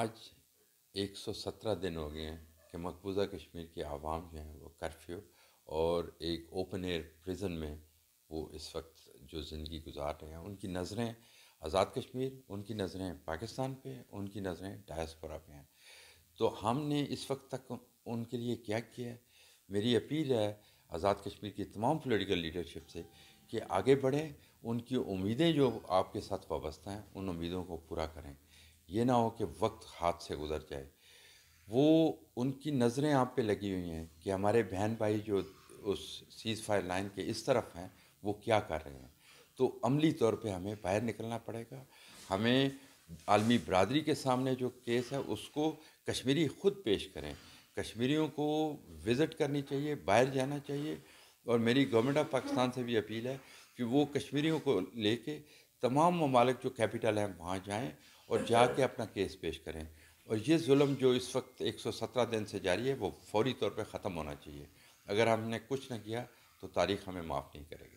آج ایک سو سترہ دن ہو گئے ہیں کہ مقبوضہ کشمیر کے عوام جو ہیں وہ کرفیو اور ایک اوپن ایئر پریزن میں وہ اس وقت جو زندگی گزار رہے ہیں ان کی نظریں آزاد کشمیر ان کی نظریں پاکستان پہ ان کی نظریں ڈائسپورا پہ ہیں تو ہم نے اس وقت تک ان کے لیے کیا کیا ہے میری اپیل ہے آزاد کشمیر کی تمام پولیٹیکل لیڈرشپ سے کہ آگے بڑھیں ان کی امیدیں جو آپ کے ساتھ وابستہ ہیں ان امیدوں کو پورا کریں یہ نہ ہو کہ وقت ہاتھ سے گزر جائے وہ ان کی نظریں آپ پہ لگی ہوئی ہیں کہ ہمارے بہن بھائی جو اس سیز فائر لائن کے اس طرف ہیں وہ کیا کر رہے ہیں تو عملی طور پہ ہمیں باہر نکلنا پڑے گا ہمیں عالمی برادری کے سامنے جو کیس ہے اس کو کشمیری خود پیش کریں کشمیریوں کو وزٹ کرنی چاہیے باہر جانا چاہیے اور میری گورنمنٹ آف پاکستان سے بھی اپیل ہے کہ وہ کشمیریوں کو لے کے تمام ممالک جو کیپٹل ہیں وہاں جائیں اور جا کے اپنا کیس پیش کریں اور یہ ظلم جو اس وقت ایک سو سترہ دن سے جاری ہے وہ فوری طور پہ ختم ہونا چاہیے اگر ہم نے کچھ نہ کیا تو تاریخ ہمیں معاف نہیں کرے گا